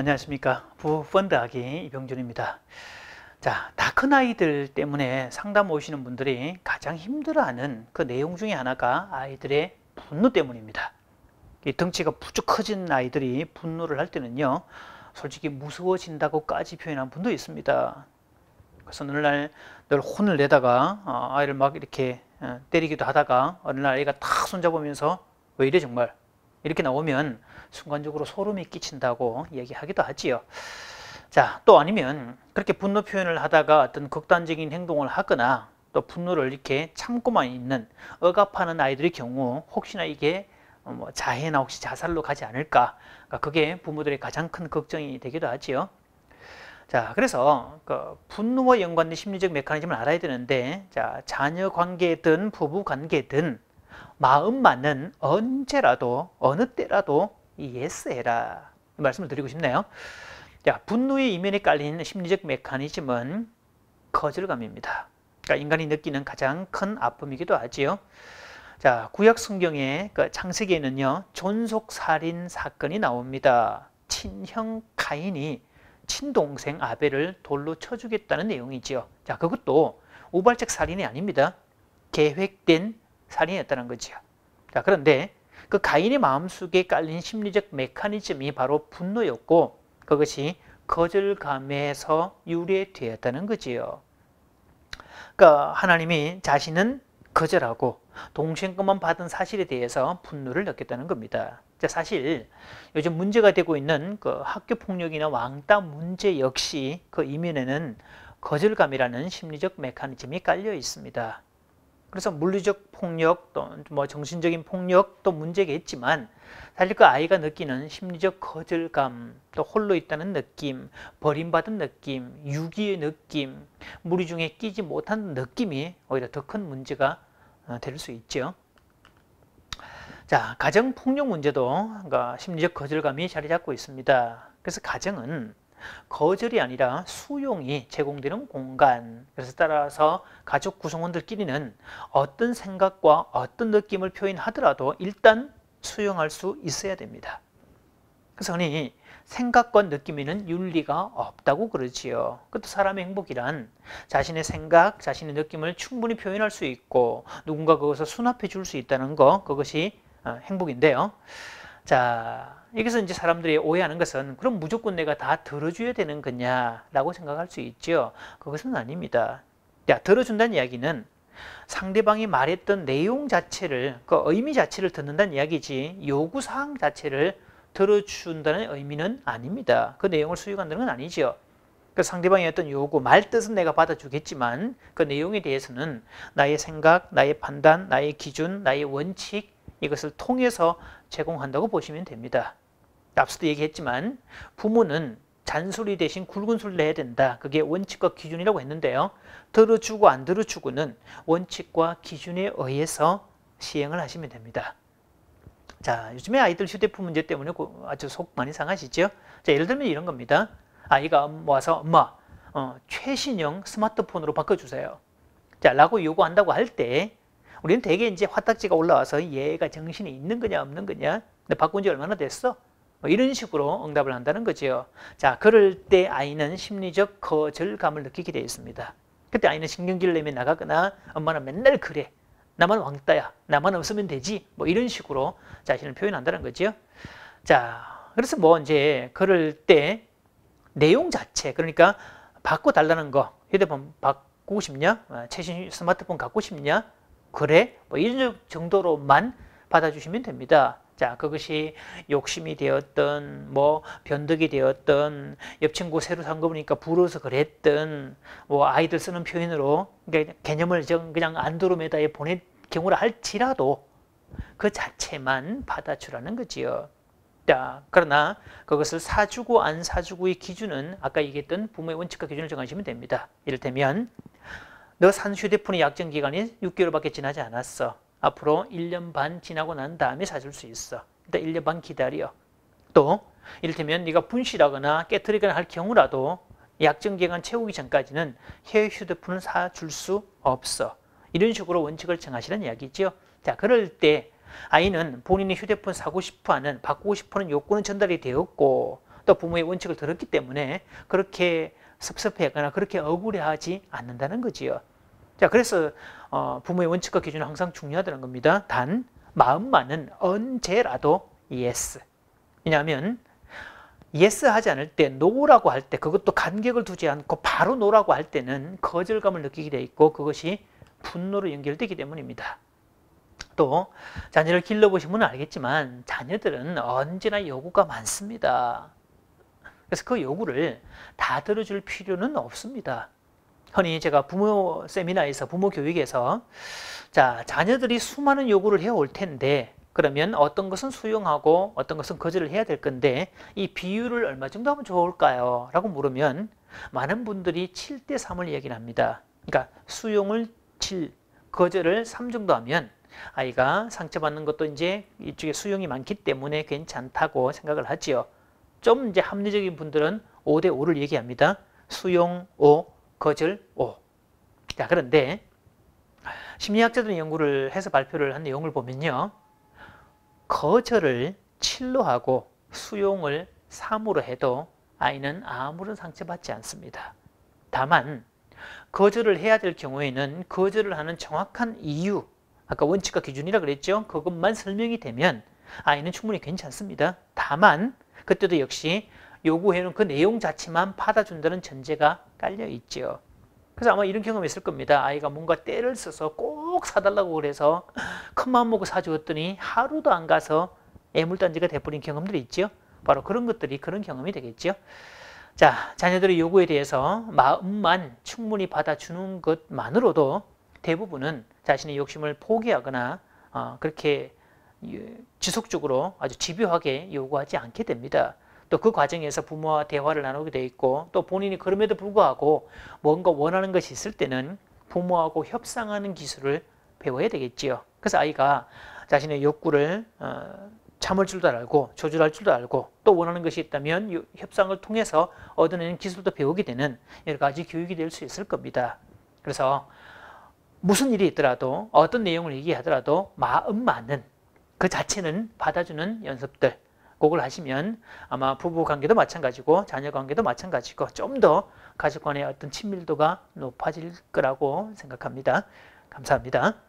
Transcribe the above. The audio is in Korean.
안녕하십니까 부펀드학기 이병준입니다 자 다크나이들 때문에 상담 오시는 분들이 가장 힘들어하는 그 내용 중에 하나가 아이들의 분노 때문입니다 이 덩치가 부쩍 커진 아이들이 분노를 할 때는요 솔직히 무서워진다고까지 표현한 분도 있습니다 그래서 어느 날 늘 혼을 내다가 어, 아이를 막 이렇게 어, 때리기도 하다가 어느 날 아이가 탁 손잡으면서 왜 이래 정말 이렇게 나오면 순간적으로 소름이 끼친다고 얘기하기도 하지요. 자, 또 아니면 그렇게 분노 표현을 하다가 어떤 극단적인 행동을 하거나 또 분노를 이렇게 참고만 있는 억압하는 아이들의 경우 혹시나 이게 어, 뭐 자해나 혹시 자살로 가지 않을까 그러니까 그게 부모들의 가장 큰 걱정이 되기도 하지요. 자, 그래서 그 분노와 연관된 심리적 메커니즘을 알아야 되는데 자, 자녀 관계든 부부 관계든 마음만은 언제라도 어느 때라도 예스해라 말씀을 드리고 싶네요. 자, 분노의 이면에 깔린 심리적 메커니즘은 거절감입니다. 그러니까 인간이 느끼는 가장 큰 아픔이기도 하지요. 자, 구약 성경의 그 창세기에는요, 존속 살인 사건이 나옵니다. 친형 가인이 친동생 아벨을 돌로 쳐주겠다는 내용이지요. 자, 그것도 우발적 살인이 아닙니다. 계획된 살인했다는 거지요. 자, 그런데 그 가인의 마음속에 깔린 심리적 메커니즘이 바로 분노였고 그것이 거절감에서 유래되었다는 거지요. 그러니까 하나님이 자신은 거절하고 동생 것만 받은 사실에 대해서 분노를 느꼈다는 겁니다. 사실 요즘 문제가 되고 있는 그 학교 폭력이나 왕따 문제 역시 그 이면에는 거절감이라는 심리적 메커니즘이 깔려 있습니다. 그래서 물리적 폭력 또 뭐 정신적인 폭력도 문제겠지만 사실 그 아이가 느끼는 심리적 거절감, 또 홀로 있다는 느낌, 버림받은 느낌, 유기의 느낌, 무리 중에 끼지 못한 느낌이 오히려 더 큰 문제가 어, 될수 있죠. 자, 가정 폭력 문제도 그러니까 심리적 거절감이 자리 잡고 있습니다. 그래서 가정은 거절이 아니라 수용이 제공되는 공간 그래서 따라서 가족 구성원들끼리는 어떤 생각과 어떤 느낌을 표현하더라도 일단 수용할 수 있어야 됩니다. 그래서 흔히 생각과 느낌에는 윤리가 없다고 그러지요. 그것도 사람의 행복이란 자신의 생각, 자신의 느낌을 충분히 표현할 수 있고 누군가 그것을 수납해 줄 수 있다는 거 그것이 어, 행복인데요. 자, 여기서 이제 사람들이 오해하는 것은 그럼 무조건 내가 다 들어줘야 되는 거냐라고 생각할 수있죠 그것은 아닙니다. 야, 들어준다는 이야기는 상대방이 말했던 내용 자체를, 그 의미 자체를 듣는다는 이야기지 요구사항 자체를 들어준다는 의미는 아닙니다. 그 내용을 수용한다는 건아니지그 상대방의 어떤 요구, 말뜻은 내가 받아주겠지만 그 내용에 대해서는 나의 생각, 나의 판단, 나의 기준, 나의 원칙 이것을 통해서 제공한다고 보시면 됩니다. 납스도 얘기했지만 부모는 잔소리 대신 굵은 술래 해야 된다. 그게 원칙과 기준이라고 했는데요. 들어주고 안 들어주고는 원칙과 기준에 의해서 시행을 하시면 됩니다. 자, 요즘에 아이들 휴대폰 문제 때문에 아주 속 많이 상하시죠? 자, 예를 들면 이런 겁니다. 아이가 와서 엄마, 어, 최신형 스마트폰으로 바꿔주세요. 자, 라고 요구한다고 할때 우리는 대개 이제 화딱지가 올라와서 얘가 정신이 있는 거냐 없는 거냐 근데 바꾼 지 얼마나 됐어? 뭐 이런 식으로 응답을 한다는 거지 자, 그럴 때 아이는 심리적 거절감을 느끼게 되어 있습니다. 그때 아이는 신경질내며 나가거나 엄마는 맨날 그래. 나만 왕따야. 나만 없으면 되지. 뭐 이런 식으로 자신을 표현한다는 거지 자, 그래서 뭐 이제 그럴 때 내용 자체 그러니까 바꿔달라는 거 휴대폰 바꾸고 싶냐? 어, 최신 스마트폰 갖고 싶냐? 그래? 뭐 이런 정도로만 받아주시면 됩니다. 자, 그것이 욕심이 되었던, 뭐, 변덕이 되었던, 옆 친구 새로 산 거 보니까 부러워서 그랬던, 뭐, 아이들 쓰는 표현으로, 개념을 그냥 안드로메다에 보낸 경우를 할지라도, 그 자체만 받아주라는 거지요. 자, 그러나 그것을 사주고 안 사주고의 기준은 아까 얘기했던 부모의 원칙과 기준을 정하시면 됩니다. 이를테면, 너산 휴대폰의 약정 기간이 6개월밖에 지나지 않았어. 앞으로 1년 반 지나고 난 다음에 사줄 수 있어. 일단 1년 반 기다려. 또 이를테면 네가 분실하거나 깨뜨리거나 할 경우라도 약정 기간 채우기 전까지는 해외 휴대폰을 사줄 수 없어. 이런 식으로 원칙을 정하시는 이야기죠 자, 그럴 때 아이는 본인이 휴대폰 사고 싶어하는, 바꾸고 싶어하는 욕구는 전달이 되었고 또 부모의 원칙을 들었기 때문에 그렇게 섭섭해하거나 그렇게 억울해하지 않는다는 거지요. 자, 그래서 어, 부모의 원칙과 기준은 항상 중요하다는 겁니다. 단 마음만은 언제라도 yes. 왜냐하면 yes 하지 않을 때 n 라고할때 그것도 간격을 두지 않고 바로 n 라고할 때는 거절감을 느끼게 돼 있고 그것이 분노로 연결되기 때문입니다. 또 자녀를 길러보신 분 알겠지만 자녀들은 언제나 요구가 많습니다. 그래서 그 요구를 다 들어줄 필요는 없습니다. 흔히 제가 부모 세미나에서 부모 교육에서 자 자녀들이 수많은 요구를 해올 텐데 그러면 어떤 것은 수용하고 어떤 것은 거절을 해야 될 건데 이 비율을 얼마 정도 하면 좋을까요? 라고 물으면 많은 분들이 7대 3을 얘기를 합니다. 그러니까 수용을 7, 거절을 3 정도 하면 아이가 상처받는 것도 이제 이쪽에 수용이 많기 때문에 괜찮다고 생각을 하지요. 좀 이제 합리적인 분들은 5대 5를 얘기합니다. 수용 5, 거절 5. 자, 그런데 심리학자들이 연구를 해서 발표를 한 내용을 보면요. 거절을 7로 하고 수용을 3으로 해도 아이는 아무런 상처받지 않습니다. 다만 거절을 해야 될 경우에는 거절을 하는 정확한 이유, 아까 원칙과 기준이라 그랬죠? 그것만 설명이 되면 아이는 충분히 괜찮습니다. 다만 그때도 역시 요구해는 그 내용 자체만 받아준다는 전제가 깔려 있죠 그래서 아마 이런 경험이 있을 겁니다. 아이가 뭔가 때를 써서 꼭 사달라고 그래서 큰맘 먹고 사주었더니 하루도 안 가서 애물단지가 돼버린 경험들이 있지 바로 그런 것들이 그런 경험이 되겠지 자, 자녀들의 요구에 대해서 마음만 충분히 받아주는 것만으로도 대부분은 자신의 욕심을 포기하거나 어, 그렇게 지속적으로 아주 집요하게 요구하지 않게 됩니다. 또그 과정에서 부모와 대화를 나누게 돼 있고 또 본인이 그럼에도 불구하고 뭔가 원하는 것이 있을 때는 부모하고 협상하는 기술을 배워야 되겠지요. 그래서 아이가 자신의 욕구를 어, 참을 줄도 알고 조절할 줄도 알고 또 원하는 것이 있다면 협상을 통해서 얻어내는 기술도 배우게 되는 여러 가지 교육이 될 수 있을 겁니다. 그래서 무슨 일이 있더라도 어떤 내용을 얘기하더라도 마음 만은그 자체는 받아주는 연습들 곡을 하시면 아마 부부 관계도 마찬가지고 자녀 관계도 마찬가지고 좀 더 가족 간의 어떤 친밀도가 높아질 거라고 생각합니다. 감사합니다.